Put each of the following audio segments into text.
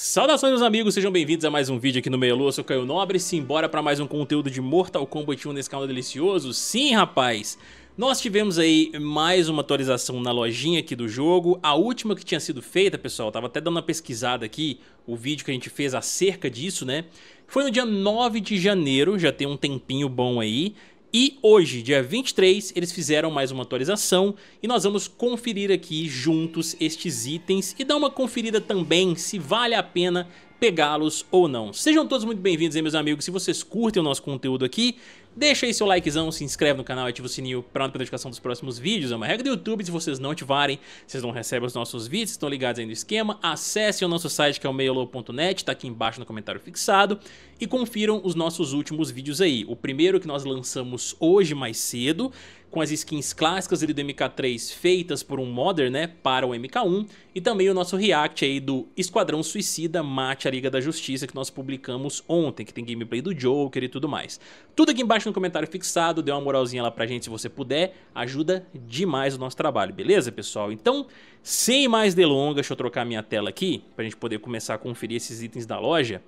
Saudações meus amigos, sejam bem-vindos a mais um vídeo aqui no Meia Lua, eu sou Caio Nobre, simbora para mais um conteúdo de Mortal Kombat 1 nesse canal delicioso? Sim, rapaz! Nós tivemos aí mais uma atualização na lojinha aqui do jogo, a última que tinha sido feita, pessoal, tava até dando uma pesquisada aqui, o vídeo que a gente fez acerca disso, né? Foi no dia 9 de janeiro, já tem um tempinho bom aí, e hoje, dia 23, eles fizeram mais uma atualização e nós vamos conferir aqui juntos estes itens e dar uma conferida também se vale a pena pegá-los ou não. Sejam todos muito bem-vindos aí, meus amigos. Se vocês curtem o nosso conteúdo aqui, Deixa aí seu likezão, se inscreve no canal e ativa o sininho para não perder notificação dos próximos vídeos. É uma regra do YouTube, se vocês não ativarem, vocês não recebem os nossos vídeos, estão ligados aí no esquema. Acessem o nosso site que é o meiolo.net, tá aqui embaixo no comentário fixado. E confiram os nossos últimos vídeos aí. O primeiro que nós lançamos hoje mais cedo, com as skins clássicas ali do MK3 feitas por um modder, né, para o MK1, e também o nosso react aí do Esquadrão Suicida Mate a Liga da Justiça que nós publicamos ontem, que tem gameplay do Joker e tudo mais. Tudo aqui embaixo no comentário fixado, dê uma moralzinha lá pra gente se você puder, ajuda demais o nosso trabalho, beleza, pessoal? Então, sem mais delongas, deixa eu trocar minha tela aqui pra gente poder começar a conferir esses itens da loja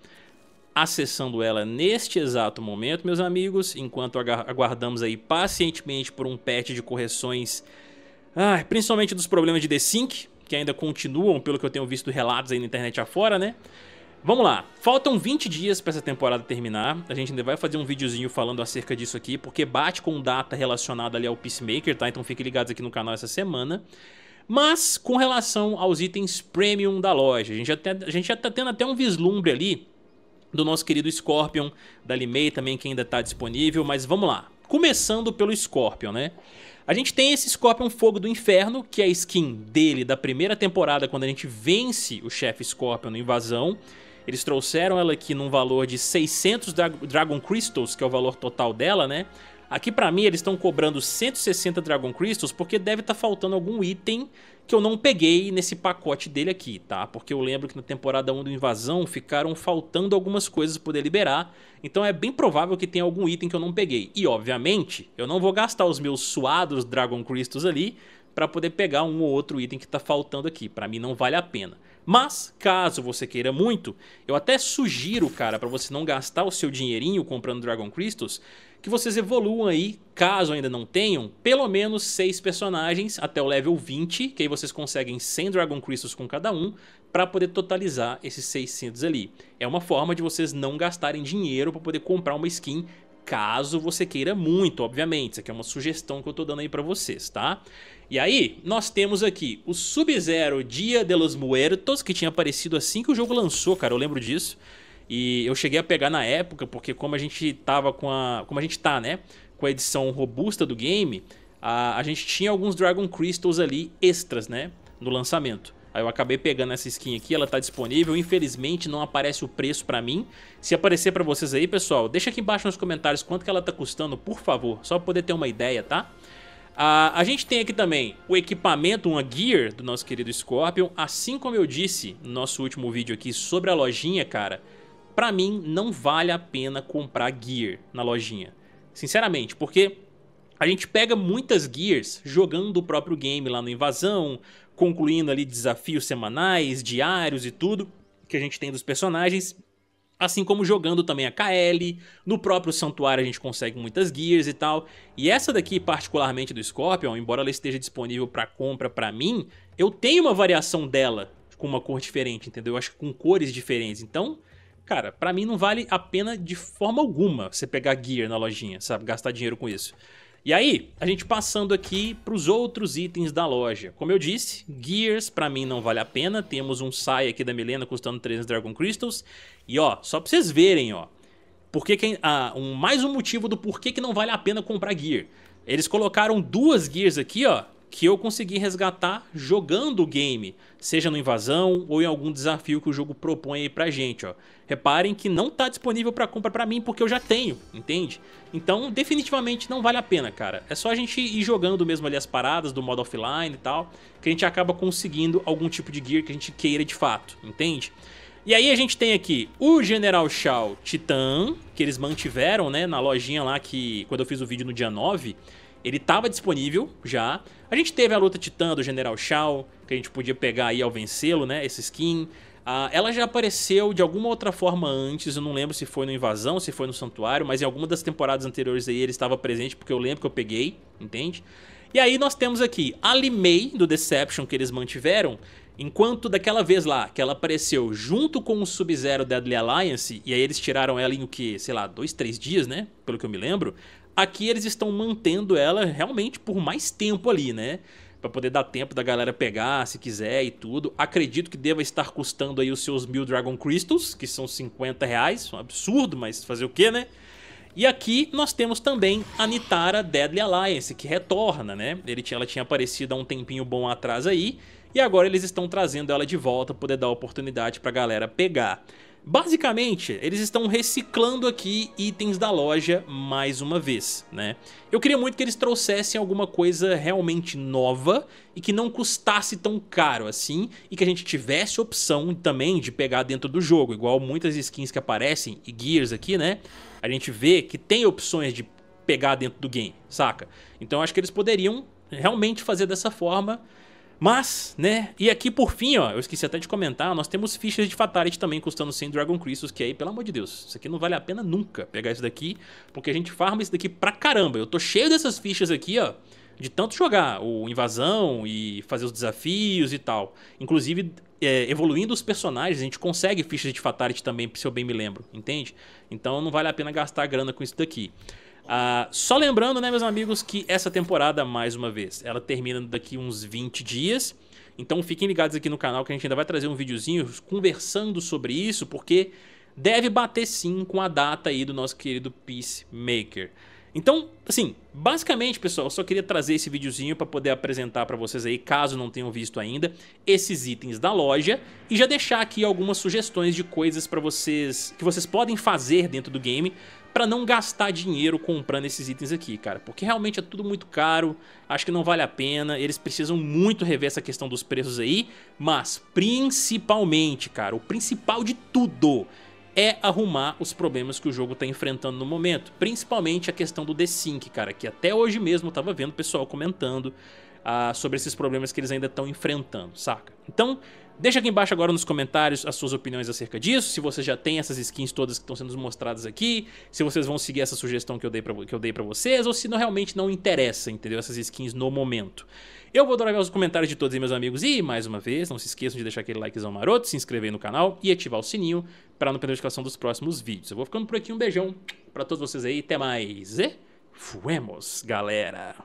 acessando ela neste exato momento, meus amigos, enquanto aguardamos aí pacientemente por um patch de correções, ah, principalmente dos problemas de desync, que ainda continuam, pelo que eu tenho visto relatos aí na internet afora, né? Vamos lá, faltam 20 dias para essa temporada terminar, a gente ainda vai fazer um videozinho falando acerca disso aqui, porque bate com data relacionada ali ao Peacemaker, tá? Então fiquem ligados aqui no canal essa semana. Mas com relação aos itens premium da loja, a gente já, tá, a gente já tá tendo até um vislumbre ali do nosso querido Scorpion, da Limei também, que ainda está disponível, mas vamos lá. Começando pelo Scorpion, né? A gente tem esse Scorpion Fogo do Inferno, que é a skin dele da primeira temporada, quando a gente vence o chefe Scorpion na invasão. Eles trouxeram ela aqui num valor de 600 Dra Dragon Crystals, que é o valor total dela, né? Aqui pra mim eles estão cobrando 160 Dragon Crystals porque deve estar tá faltando algum item que eu não peguei nesse pacote dele aqui, tá? Porque eu lembro que na temporada 1 do Invasão ficaram faltando algumas coisas pra poder liberar, então é bem provável que tenha algum item que eu não peguei. E obviamente, eu não vou gastar os meus suados Dragon Crystals ali para poder pegar um ou outro item que tá faltando aqui, pra mim não vale a pena. Mas, caso você queira muito, eu até sugiro, cara, para você não gastar o seu dinheirinho comprando Dragon Crystals, que vocês evoluam aí, caso ainda não tenham, pelo menos 6 personagens até o level 20, que aí vocês conseguem 100 Dragon Crystals com cada um, para poder totalizar esses 600 ali. É uma forma de vocês não gastarem dinheiro para poder comprar uma skin caso você queira muito, obviamente. Isso aqui é uma sugestão que eu tô dando aí pra vocês, tá? E aí, nós temos aqui o Sub-Zero Dia de los Muertos, que tinha aparecido assim que o jogo lançou, cara, eu lembro disso. E eu cheguei a pegar na época, porque como a gente tava com a. Como a gente tá, né? Com a edição robusta do game, a, a gente tinha alguns Dragon Crystals ali extras, né? No lançamento. Aí eu acabei pegando essa skin aqui, ela tá disponível. Infelizmente não aparece o preço pra mim. Se aparecer pra vocês aí, pessoal, deixa aqui embaixo nos comentários quanto que ela tá custando, por favor. Só pra poder ter uma ideia, tá? A, a gente tem aqui também o equipamento, uma gear do nosso querido Scorpion. Assim como eu disse no nosso último vídeo aqui sobre a lojinha, cara para mim não vale a pena comprar gear na lojinha. Sinceramente, porque a gente pega muitas gears jogando o próprio game lá no Invasão, concluindo ali desafios semanais, diários e tudo que a gente tem dos personagens. Assim como jogando também a KL, no próprio santuário a gente consegue muitas gears e tal. E essa daqui, particularmente do Scorpion, embora ela esteja disponível para compra para mim, eu tenho uma variação dela com uma cor diferente, entendeu? Eu acho que com cores diferentes. Então, Cara, para mim não vale a pena de forma alguma você pegar gear na lojinha, sabe? Gastar dinheiro com isso. E aí, a gente passando aqui para os outros itens da loja. Como eu disse, Gears para mim não vale a pena. Temos um Sai aqui da Milena custando 300 Dragon Crystals. E ó, só para vocês verem, ó. Por que que, ah, um, mais um motivo do porquê que não vale a pena comprar Gear. Eles colocaram duas Gears aqui, ó que eu consegui resgatar jogando o game, seja no invasão ou em algum desafio que o jogo propõe aí pra gente, ó. Reparem que não tá disponível para compra para mim porque eu já tenho, entende? Então, definitivamente não vale a pena, cara. É só a gente ir jogando mesmo ali as paradas do modo offline e tal, que a gente acaba conseguindo algum tipo de gear que a gente queira de fato, entende? E aí a gente tem aqui o General Shao Titan, que eles mantiveram, né, na lojinha lá que quando eu fiz o vídeo no dia 9, ele estava disponível já. A gente teve a luta titã do General Shao, que a gente podia pegar aí ao vencê-lo, né? Esse skin. Ah, ela já apareceu de alguma outra forma antes, eu não lembro se foi no Invasão, se foi no Santuário, mas em alguma das temporadas anteriores aí ele estava presente, porque eu lembro que eu peguei, entende? E aí nós temos aqui a Limei do Deception que eles mantiveram, enquanto daquela vez lá que ela apareceu junto com o Sub-Zero Deadly Alliance, e aí eles tiraram ela em o que, sei lá, dois, três dias, né? Pelo que eu me lembro, Aqui eles estão mantendo ela realmente por mais tempo ali, né? Para poder dar tempo da galera pegar, se quiser e tudo. Acredito que deva estar custando aí os seus mil Dragon Crystals, que são 50 reais. Um absurdo, mas fazer o que, né? E aqui nós temos também a Nitara Deadly Alliance, que retorna, né? Ele, ela tinha aparecido há um tempinho bom atrás aí, e agora eles estão trazendo ela de volta para poder dar oportunidade para a galera pegar. Basicamente, eles estão reciclando aqui itens da loja mais uma vez, né? Eu queria muito que eles trouxessem alguma coisa realmente nova e que não custasse tão caro assim e que a gente tivesse opção também de pegar dentro do jogo, igual muitas skins que aparecem e gears aqui, né? A gente vê que tem opções de pegar dentro do game, saca? Então acho que eles poderiam realmente fazer dessa forma mas, né, e aqui por fim, ó, eu esqueci até de comentar, nós temos fichas de Fatality também custando 100 Dragon Crystals, que aí, pelo amor de Deus, isso aqui não vale a pena nunca pegar isso daqui, porque a gente farma isso daqui pra caramba. Eu tô cheio dessas fichas aqui, ó, de tanto jogar o Invasão e fazer os desafios e tal. Inclusive, é, evoluindo os personagens, a gente consegue fichas de Fatality também, se eu bem me lembro, entende? Então não vale a pena gastar grana com isso daqui. Ah, só lembrando, né, meus amigos, que essa temporada, mais uma vez, ela termina daqui uns 20 dias. Então fiquem ligados aqui no canal que a gente ainda vai trazer um videozinho conversando sobre isso, porque deve bater sim com a data aí do nosso querido Peacemaker. Então, assim, basicamente, pessoal, eu só queria trazer esse videozinho para poder apresentar para vocês aí, caso não tenham visto ainda, esses itens da loja e já deixar aqui algumas sugestões de coisas para vocês que vocês podem fazer dentro do game para não gastar dinheiro comprando esses itens aqui, cara. Porque realmente é tudo muito caro, acho que não vale a pena. Eles precisam muito rever essa questão dos preços aí. Mas, principalmente, cara, o principal de tudo é arrumar os problemas que o jogo está enfrentando no momento. Principalmente a questão do desync, cara, que até hoje mesmo eu tava vendo o pessoal comentando ah, sobre esses problemas que eles ainda estão enfrentando, saca? Então, Deixa aqui embaixo agora nos comentários as suas opiniões acerca disso, se você já tem essas skins todas que estão sendo mostradas aqui, se vocês vão seguir essa sugestão que eu dei para vocês, ou se não, realmente não interessa, entendeu? Essas skins no momento. Eu vou adorar ver os comentários de todos aí, meus amigos, e mais uma vez, não se esqueçam de deixar aquele likezão maroto, se inscrever no canal e ativar o sininho para não perder a notificação dos próximos vídeos. Eu vou ficando por aqui, um beijão para todos vocês aí, até mais e fuemos, galera!